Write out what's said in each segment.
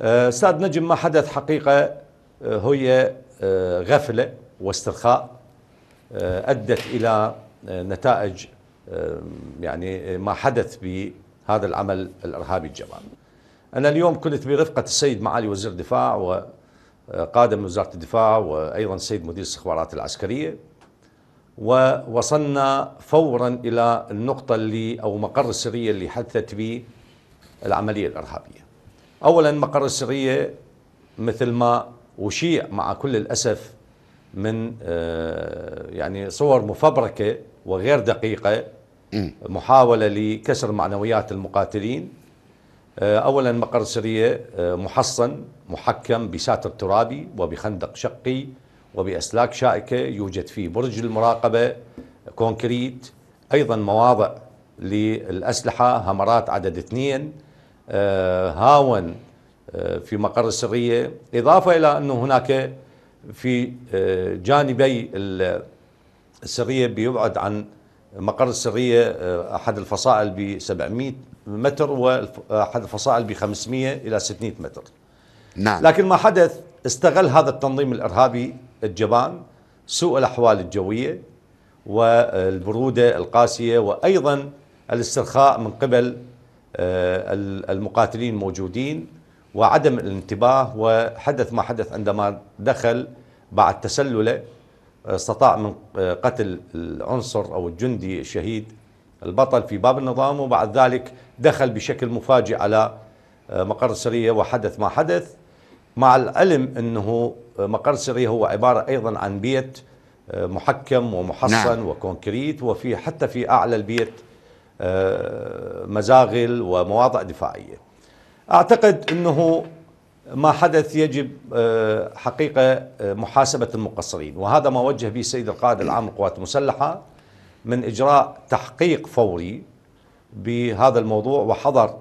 أه، ساد نجم ما حدث حقيقة أه، هي أه، غفلة واسترخاء أدت إلى نتائج يعني ما حدث بهذا العمل الإرهابي الجبان أنا اليوم كنت برفقة السيد معالي وزير الدفاع وقادة من وزارة الدفاع وأيضا السيد مدير الاستخبارات العسكرية ووصلنا فورا إلى النقطة اللي أو مقر السرية اللي حدثت به العملية الإرهابية اولا مقر السريه مثل ما وشيع مع كل الاسف من آه، يعني صور مفبركه وغير دقيقه محاوله لكسر معنويات المقاتلين آه، اولا مقر السريه آه، محصن محكم بساتر ترابي وبخندق شقي وباسلاك شائكه يوجد فيه برج المراقبه كونكريت ايضا مواضع للاسلحه همرات عدد اثنين آه، هاون آه، في مقر السرية إضافة إلى أنه هناك في آه، جانبي السرية بيبعد عن مقر السرية أحد الفصائل ب 700 متر وأحد الفصائل ب 500 إلى 600 متر نعم. لكن ما حدث استغل هذا التنظيم الإرهابي الجبان سوء الأحوال الجوية والبرودة القاسية وأيضا الاسترخاء من قبل آه، المقاتلين موجودين وعدم الانتباه وحدث ما حدث عندما دخل بعد تسلله آه، استطاع من آه، قتل العنصر أو الجندي الشهيد البطل في باب النظام وبعد ذلك دخل بشكل مفاجئ على مقر سريه وحدث ما حدث مع العلم أنه مقر سريه هو عبارة أيضا عن بيت محكم ومحصن نعم. وكونكريت وفي حتى في أعلى البيت آه، مزاغل ومواضع دفاعية أعتقد أنه ما حدث يجب آه، حقيقة آه، محاسبة المقصرين وهذا ما وجه به السيد القائد العام للقوات المسلحة من إجراء تحقيق فوري بهذا الموضوع وحضر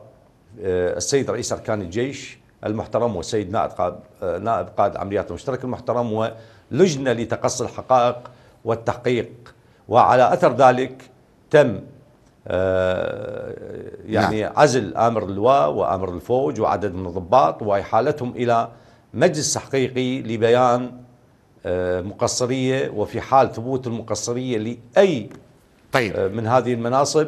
السيد رئيس أركان الجيش المحترم والسيد نائب قائد نائب قائد العمليات المشترك المحترم ولجنه لتقصي الحقائق والتحقيق وعلى اثر ذلك تم آه، يعني نعم. عزل امر اللواء وامر الفوج وعدد من الضباط واحالتهم الى مجلس تحقيقي لبيان آه، مقصريه وفي حال ثبوت المقصريه لاي طيب. آه، من هذه المناصب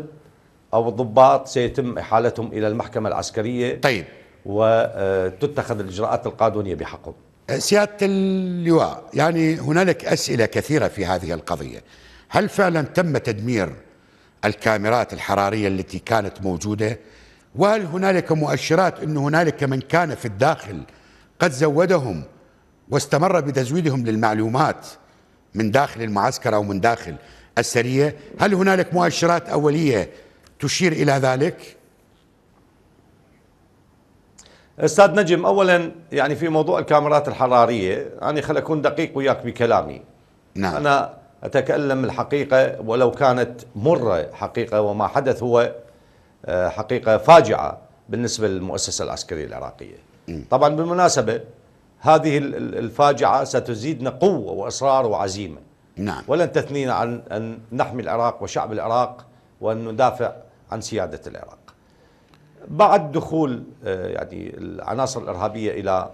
او الضباط سيتم احالتهم الى المحكمه العسكريه طيب وتتخذ الاجراءات القانونيه بحقهم سياده اللواء يعني هنالك اسئله كثيره في هذه القضيه هل فعلا تم تدمير الكاميرات الحرارية التي كانت موجودة وهل هنالك مؤشرات أن هنالك من كان في الداخل قد زودهم واستمر بتزويدهم للمعلومات من داخل المعسكر أو من داخل السرية هل هنالك مؤشرات أولية تشير إلى ذلك؟ استاذ نجم اولا يعني في موضوع الكاميرات الحراريه انا يعني خل اكون دقيق وياك بكلامي نعم انا أتكلم الحقيقة ولو كانت مرة حقيقة وما حدث هو آه، حقيقة فاجعة بالنسبة للمؤسسة العسكرية العراقية طبعا بالمناسبة هذه الفاجعة ستزيدنا قوة وإصرار وعزيمة نعم. ولن تثنينا عن أن نحمي العراق وشعب العراق وأن ندافع عن سيادة العراق بعد دخول آه، يعني العناصر الإرهابية إلى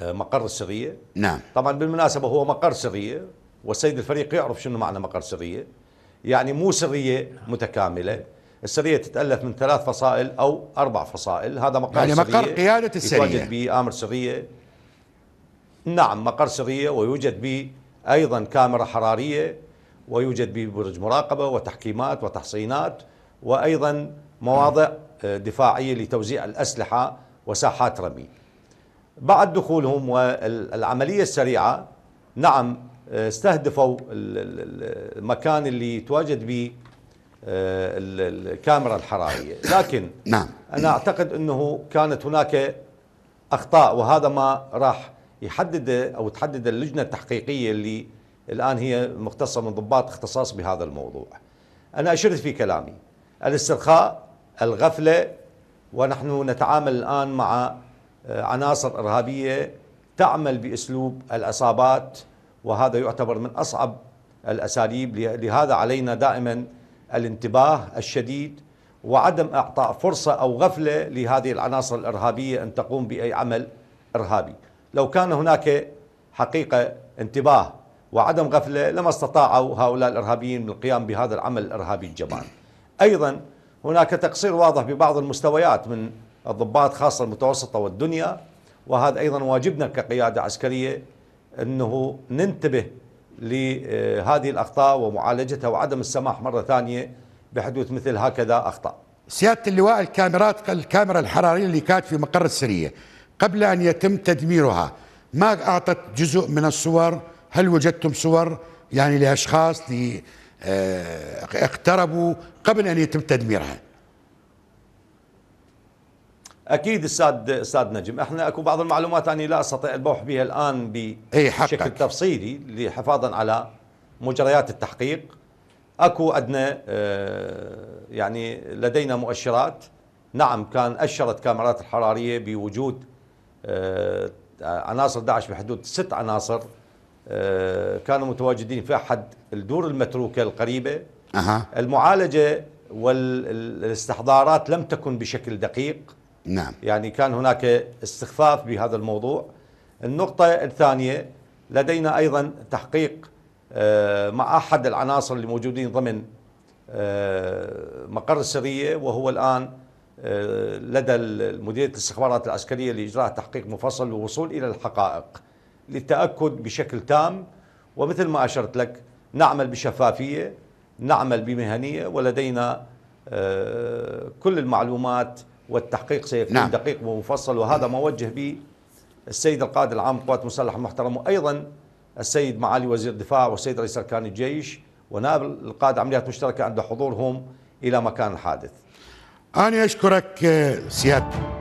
آه، مقر السرية نعم طبعا بالمناسبة هو مقر سرية والسيد الفريق يعرف شنو معنى مقر سريه يعني مو سريه متكامله السريه تتالف من ثلاث فصائل او اربع فصائل هذا مقر يعني سريه مقر قياده السريه يتواجد به امر سريه نعم مقر سريه ويوجد به ايضا كاميرا حراريه ويوجد به برج مراقبه وتحكيمات وتحصينات وايضا مواضع آه، دفاعيه لتوزيع الاسلحه وساحات رمي بعد دخولهم والعمليه السريعه نعم آه، استهدفوا المكان اللي تواجد به آه، الكاميرا الحرارية لكن نعم. أنا أعتقد أنه كانت هناك أخطاء وهذا ما راح يحدد أو تحدد اللجنة التحقيقية اللي الآن هي مختصة من ضباط اختصاص بهذا الموضوع أنا أشرت في كلامي الاسترخاء الغفلة ونحن نتعامل الآن مع آه، عناصر إرهابية تعمل بأسلوب العصابات وهذا يعتبر من أصعب الأساليب لهذا علينا دائما الانتباه الشديد وعدم إعطاء فرصة أو غفلة لهذه العناصر الإرهابية أن تقوم بأي عمل إرهابي لو كان هناك حقيقة انتباه وعدم غفلة لما استطاعوا هؤلاء الإرهابيين القيام بهذا العمل الإرهابي الجبان أيضا هناك تقصير واضح ببعض المستويات من الضباط خاصة المتوسطة والدنيا وهذا أيضا واجبنا كقيادة عسكرية أنه ننتبه لهذه الأخطاء ومعالجتها وعدم السماح مرة ثانية بحدوث مثل هكذا أخطاء سيادة اللواء الكاميرات الكاميرا الحرارية اللي كانت في مقر السرية قبل أن يتم تدميرها ما أعطت جزء من الصور هل وجدتم صور يعني لأشخاص آه، اقتربوا قبل أن يتم تدميرها اكيد استاذ استاذ نجم احنا اكو بعض المعلومات انا لا استطيع البوح بها الان بشكل تفصيلي لحفاظا على مجريات التحقيق اكو عندنا آه، يعني لدينا مؤشرات نعم كان اشرت كاميرات الحراريه بوجود آه، عناصر داعش بحدود ست عناصر آه، كانوا متواجدين في احد الدور المتروكه القريبه المعالجه والاستحضارات لم تكن بشكل دقيق نعم يعني كان هناك استخفاف بهذا الموضوع النقطة الثانية لدينا أيضا تحقيق آه، مع أحد العناصر الموجودين ضمن آه، مقر السرية وهو الآن آه، لدى مديرية الاستخبارات العسكرية لإجراء تحقيق مفصل للوصول إلى الحقائق للتأكد بشكل تام ومثل ما أشرت لك نعمل بشفافية نعمل بمهنية ولدينا كل المعلومات والتحقيق سيكون نعم. دقيق ومفصل وهذا ما وجه به السيد القائد العام قوات المسلحه المحترم وايضا السيد معالي وزير الدفاع والسيد رئيس اركان الجيش ونائب القائد عمليات مشتركه عند حضورهم الى مكان الحادث. انا اشكرك آه، سياده